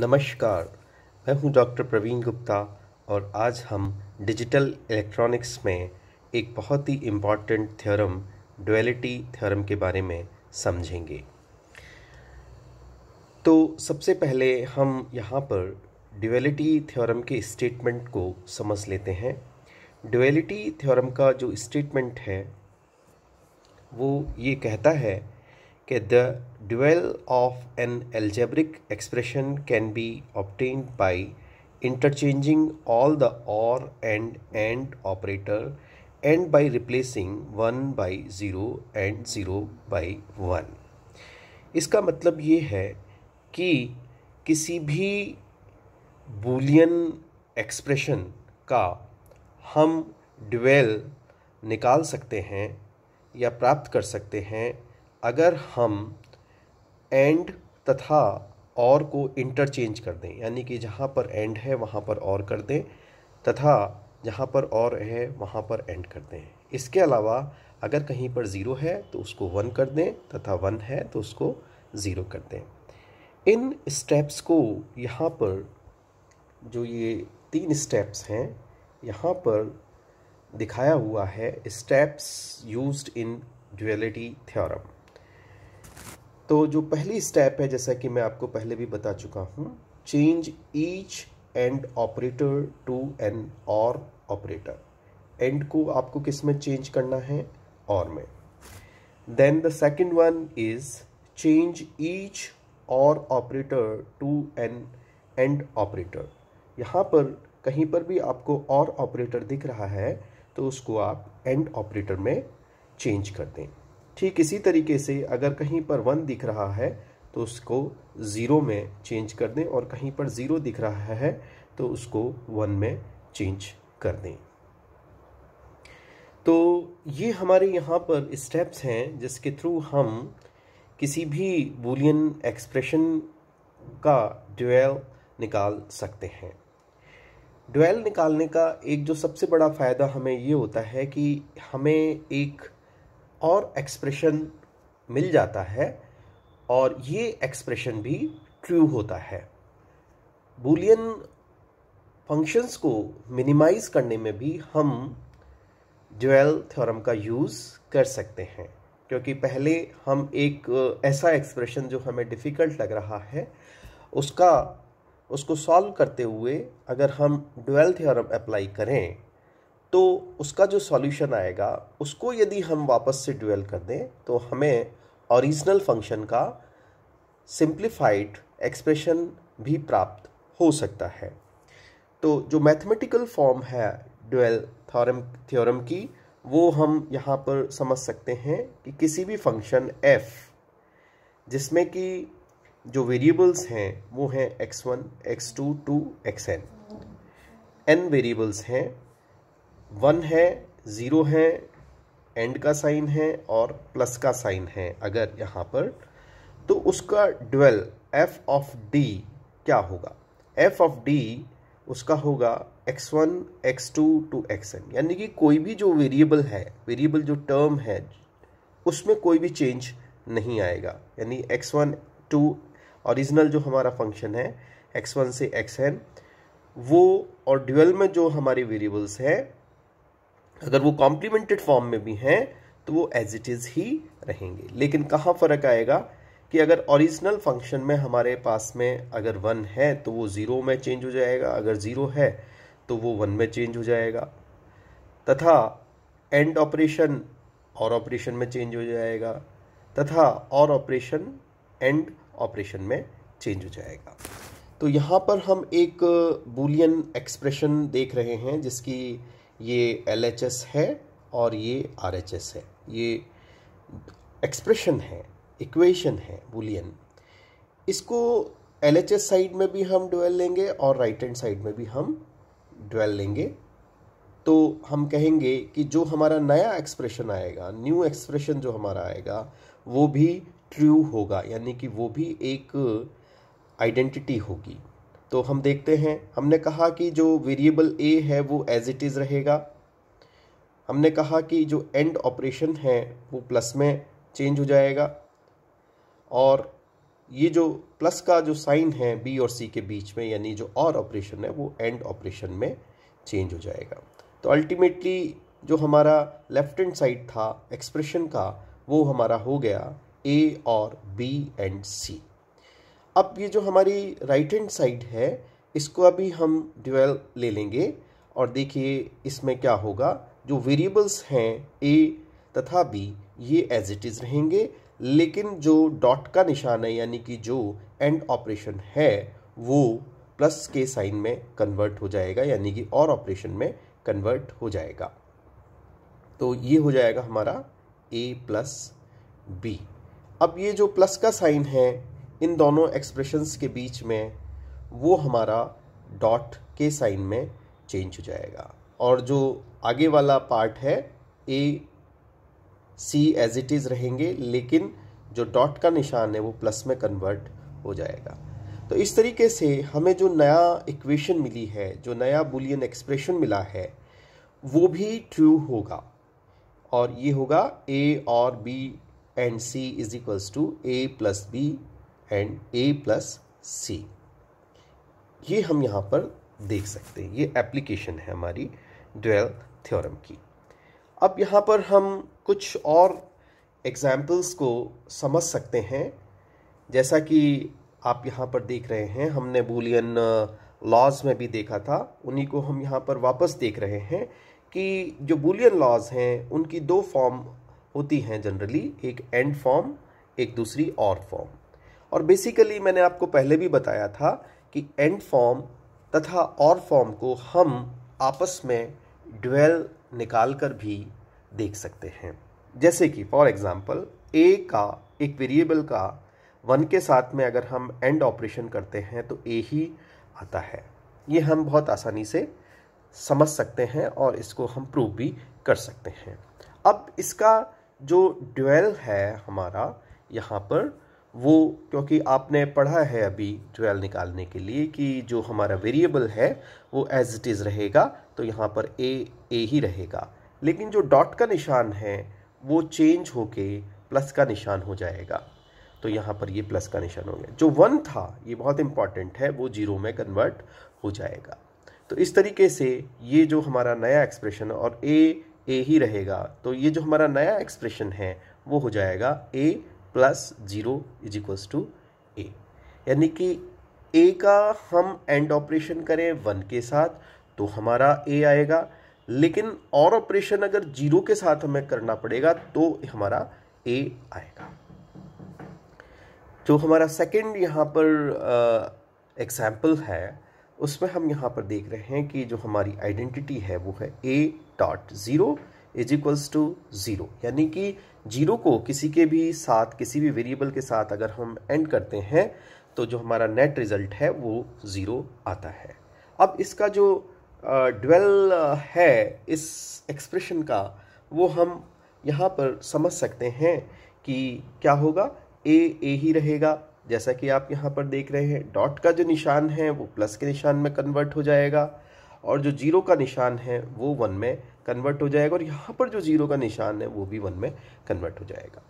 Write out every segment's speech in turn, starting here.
नमस्कार मैं हूं डॉक्टर प्रवीण गुप्ता और आज हम डिजिटल इलेक्ट्रॉनिक्स में एक बहुत ही इम्पॉर्टेंट थ्योरम डुअलिटी थ्योरम के बारे में समझेंगे तो सबसे पहले हम यहाँ पर डुअलिटी थ्योरम के स्टेटमेंट को समझ लेते हैं डुअलिटी थ्योरम का जो स्टेटमेंट है वो ये कहता है कि the dual of an algebraic expression can be obtained by interchanging all the or and and operator and by replacing one by zero and zero by one इसका मतलब ये है कि किसी भी बूलियन एक्सप्रेशन का हम ड्यूएल निकाल सकते हैं या प्राप्त कर सकते हैं अगर हम एंड तथा और को इंटरचेंज कर दें यानी कि जहाँ पर एंड है वहाँ पर और कर दें तथा जहाँ पर और है वहाँ पर एंड कर दें इसके अलावा अगर कहीं पर ज़ीरो है तो उसको वन कर दें तथा वन है तो उसको ज़ीरो कर दें इन स्टेप्स को यहाँ पर जो ये तीन स्टेप्स हैं यहाँ पर दिखाया हुआ है steps used in duality theorem तो जो पहली स्टेप है जैसा कि मैं आपको पहले भी बता चुका हूँ change each and operator to an or operator and को आपको किस में चेंज करना है और में then the second one is change each or operator to an and operator यहाँ पर कहीं पर भी आपको और ऑपरेटर दिख रहा है तो उसको आप एंड ऑपरेटर में चेंज कर दें ठीक इसी तरीके से अगर कहीं पर वन दिख रहा है तो उसको ज़ीरो में चेंज कर दें और कहीं पर ज़ीरो दिख रहा है तो उसको वन में चेंज कर दें तो ये हमारे यहाँ पर स्टेप्स हैं जिसके थ्रू हम किसी भी बूलियन एक्सप्रेशन का ड्यूएल निकाल सकते हैं ड्वेल निकालने का एक जो सबसे बड़ा फ़ायदा हमें ये होता है कि हमें एक और एक्सप्रेशन मिल जाता है और ये एक्सप्रेशन भी ट्रू होता है बूलियन फंक्शंस को मिनिमाइज करने में भी हम ड्यूएल थ्योरम का यूज़ कर सकते हैं क्योंकि पहले हम एक ऐसा एक्सप्रेशन जो हमें डिफ़िकल्ट लग रहा है उसका उसको सॉल्व करते हुए अगर हम ड्यूएल थ्योरम अप्लाई करें तो उसका जो सॉल्यूशन आएगा उसको यदि हम वापस से ड्यूएल कर दें तो हमें ओरिजिनल फंक्शन का सिंप्लीफाइड एक्सप्रेशन भी प्राप्त हो सकता है तो जो मैथमेटिकल फॉर्म है ड्यूएल थ्योरम थ्योरम की वो हम यहाँ पर समझ सकते हैं कि किसी भी फंक्शन एफ जिसमें कि जो वेरिएबल्स हैं वो हैं X one X two two X N N variables हैं वन है ज़ीरो है एंड का साइन है और प्लस का साइन है अगर यहाँ पर तो उसका ड्वेल एफ ऑफ डी क्या होगा एफ ऑफ डी उसका होगा X one X two two X N यानी कि कोई भी जो वेरिएबल है वेरिएबल जो टर्म है उसमें कोई भी चेंज नहीं आएगा यानी एक्स वन टू ओरिजिनल जो हमारा फंक्शन है एक्स वन से एक्स एन वो और ड्यूएल में जो हमारे वेरिएबल्स हैं अगर वो कॉम्प्लीमेंटेड फॉर्म में भी हैं तो वो एज इट इज़ ही रहेंगे लेकिन कहाँ फ़र्क आएगा कि अगर ओरिजिनल फंक्शन में हमारे पास में अगर वन है तो वो ज़ीरो में चेंज हो जाएगा अगर ज़ीरो है तो वो वन में चेंज हो जाएगा तथा एंड ऑपरेशन और ऑपरेशन में चेंज हो जाएगा तथा और ऑपरेशन एंड ऑपरेशन में चेंज हो जाएगा तो यहाँ पर हम एक बुलियन एक्सप्रेशन देख रहे हैं जिसकी ये एल है और ये आर है ये एक्सप्रेशन है इक्वेशन है बुलियन इसको एल साइड में भी हम डुअल लेंगे और राइट हैंड साइड में भी हम डुअल लेंगे तो हम कहेंगे कि जो हमारा नया एक्सप्रेशन आएगा न्यू एक्सप्रेशन जो हमारा आएगा वो भी ट्रू होगा यानी कि वो भी एक आइडेंटिटी होगी तो हम देखते हैं हमने कहा कि जो वेरिएबल ए है वो एज इट इज़ रहेगा हमने कहा कि जो एंड ऑपरेशन है वो प्लस में चेंज हो जाएगा और ये जो प्लस का जो साइन है बी और सी के बीच में यानी जो और ऑपरेशन है वो एंड ऑपरेशन में चेंज हो जाएगा तो अल्टीमेटली जो हमारा लेफ्ट हैंड साइड था एक्सप्रेशन का वो हमारा हो गया ए और बी एंड सी अब ये जो हमारी राइट हैंड साइड है इसको अभी हम ड्यूएल ले लेंगे और देखिए इसमें क्या होगा जो वेरिएबल्स हैं ए तथा बी ये एज इट इज़ रहेंगे लेकिन जो डॉट का निशान है यानी कि जो एंड ऑपरेशन है वो प्लस के साइन में कन्वर्ट हो जाएगा यानी कि और ऑपरेशन में कन्वर्ट हो जाएगा तो ये हो जाएगा हमारा ए प्लस बी अब ये जो प्लस का साइन है इन दोनों एक्सप्रेशंस के बीच में वो हमारा डॉट के साइन में चेंज हो जाएगा और जो आगे वाला पार्ट है A C as it is रहेंगे लेकिन जो डॉट का निशान है वो प्लस में कन्वर्ट हो जाएगा तो इस तरीके से हमें जो नया इक्वेशन मिली है जो नया बुलियन एक्सप्रेशन मिला है वो भी ट्रू होगा और ये होगा A or B and C is equals to A plus B and A plus C ये हम यहाँ पर देख सकते हैं ये एप्लीकेशन है हमारी ड्वेल थ्योरम की अब यहाँ पर हम कुछ और एग्जाम्पल्स को समझ सकते हैं जैसा कि आप यहाँ पर देख रहे हैं हमने बुलियन लॉज uh, में भी देखा था उन्हीं को हम यहाँ पर वापस देख रहे हैं कि जो बुलियन लॉज हैं उनकी दो फॉर्म होती हैं जनरली एक एंड फॉर्म एक दूसरी और फॉर्म और बेसिकली मैंने आपको पहले भी बताया था कि एंड फॉर्म तथा और फॉर्म को हम आपस में ड्वेल निकाल कर भी देख सकते हैं जैसे कि फॉर एग्ज़ाम्पल ए का एक वेरिएबल का वन के साथ में अगर हम एंड ऑपरेशन करते हैं तो ए ही आता है ये हम बहुत आसानी से समझ सकते हैं और इसको हम प्रूव भी कर सकते हैं अब इसका जो ड्वेल है हमारा यहाँ पर वो क्योंकि आपने पढ़ा है अभी ट्वेल्व निकालने के लिए कि जो हमारा वेरिएबल है वो एज इट इज़ रहेगा तो यहाँ पर ए ए ही रहेगा लेकिन जो डॉट का निशान है वो चेंज होके प्लस का निशान हो जाएगा तो यहाँ पर ये प्लस का निशान हो गया जो वन था ये बहुत इंपॉर्टेंट है वो जीरो में कन्वर्ट हो जाएगा तो इस तरीके से ये जो हमारा नया एक्सप्रेशन और ए ए ही रहेगा तो ये जो हमारा नया एक्सप्रेशन है वो हो जाएगा A plus zero is equals to A यानी कि ए का हम एंड ऑपरेशन करें वन के साथ तो हमारा ए आएगा लेकिन और ऑपरेशन अगर जीरो के साथ हमें करना पड़ेगा तो हमारा ए आएगा जो हमारा सेकंड यहाँ पर एग्जाम्पल है उसमें हम यहाँ पर देख रहे हैं कि जो हमारी आइडेंटिटी है वो है A dot zero is equals to zero यानी कि जीरो को किसी के भी साथ किसी भी वेरिएबल के साथ अगर हम एंड करते हैं तो जो हमारा नेट रिज़ल्ट है वो ज़ीरो आता है अब इसका जो डवेल है इस एक्सप्रेशन का वो हम यहाँ पर समझ सकते हैं कि क्या होगा ए ए ही रहेगा जैसा कि आप यहाँ पर देख रहे हैं डॉट का जो निशान है वो प्लस के निशान में कन्वर्ट हो जाएगा और जो जीरो का निशान है वो वन में कन्वर्ट हो जाएगा और यहाँ पर जो जीरो का निशान है वो भी वन में कन्वर्ट हो जाएगा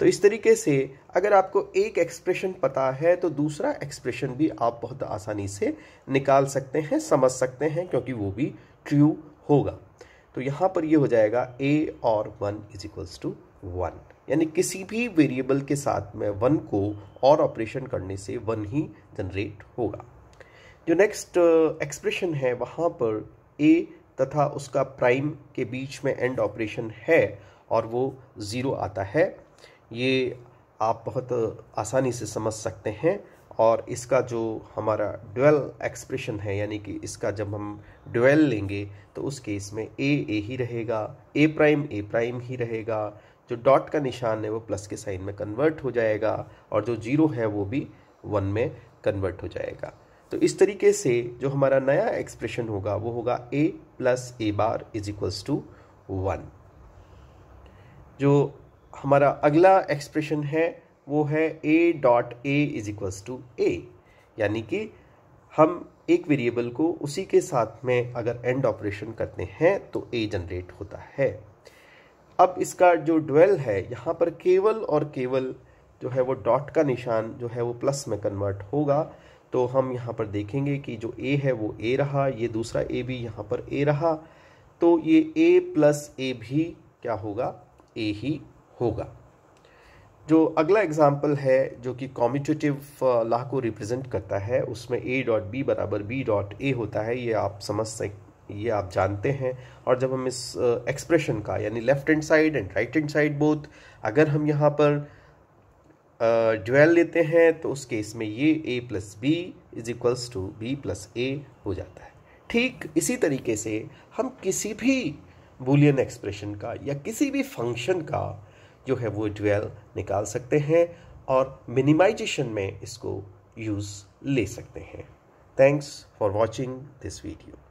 तो इस तरीके से अगर आपको एक एक्सप्रेशन पता है तो दूसरा एक्सप्रेशन भी आप बहुत आसानी से निकाल सकते हैं समझ सकते हैं क्योंकि वो भी ट्रू होगा तो यहाँ पर ये हो जाएगा A or one is equals to one यानी किसी भी वेरिएबल के साथ में वन को और ऑपरेशन करने से वन ही जनरेट होगा जो नेक्स्ट एक्सप्रेशन uh, है वहाँ पर ए तथा उसका प्राइम के बीच में एंड ऑपरेशन है और वो ज़ीरो आता है ये आप बहुत आसानी से समझ सकते हैं और इसका जो हमारा ड्वेल एक्सप्रेशन है यानी कि इसका जब हम ड्वेल लेंगे तो उस केस में ए ए ही रहेगा ए प्राइम ए प्राइम ही रहेगा जो डॉट का निशान है वो प्लस के साइन में कन्वर्ट हो जाएगा और जो जीरो है वो भी वन में कन्वर्ट हो जाएगा तो इस तरीके से जो हमारा नया एक्सप्रेशन होगा वो होगा A plus A bar is equals to one जो हमारा अगला एक्सप्रेशन है वो है A dot A is equals to A यानी कि हम एक वेरिएबल को उसी के साथ में अगर एंड ऑपरेशन करते हैं तो ए जनरेट होता है अब इसका जो ड्वेल है यहाँ पर केवल और केवल जो है वो डॉट का निशान जो है वो प्लस में कन्वर्ट होगा तो हम यहाँ पर देखेंगे कि जो ए है वो ए रहा ये दूसरा ए भी यहाँ पर ए रहा तो ये ए प्लस ए भी क्या होगा ए ही होगा जो अगला एग्जाम्पल है जो कि कॉम्पिटेटिव लॉ uh, को रिप्रेजेंट करता है उसमें ए डॉट बी बराबर बी डॉट ए होता है ये आप समझ सक ये आप जानते हैं और जब हम इस एक्सप्रेशन uh, का यानी left hand side and right hand side both अगर हम यहाँ पर ज्वेल लेते हैं तो उस केस में ये A plus B is equals to B plus A हो जाता है ठीक इसी तरीके से हम किसी भी बुलियन एक्सप्रेशन का या किसी भी फंक्शन का जो है वो ज्वेल निकाल सकते हैं और मिनिमाइजेशन में इसको यूज़ ले सकते हैं thanks for watching this video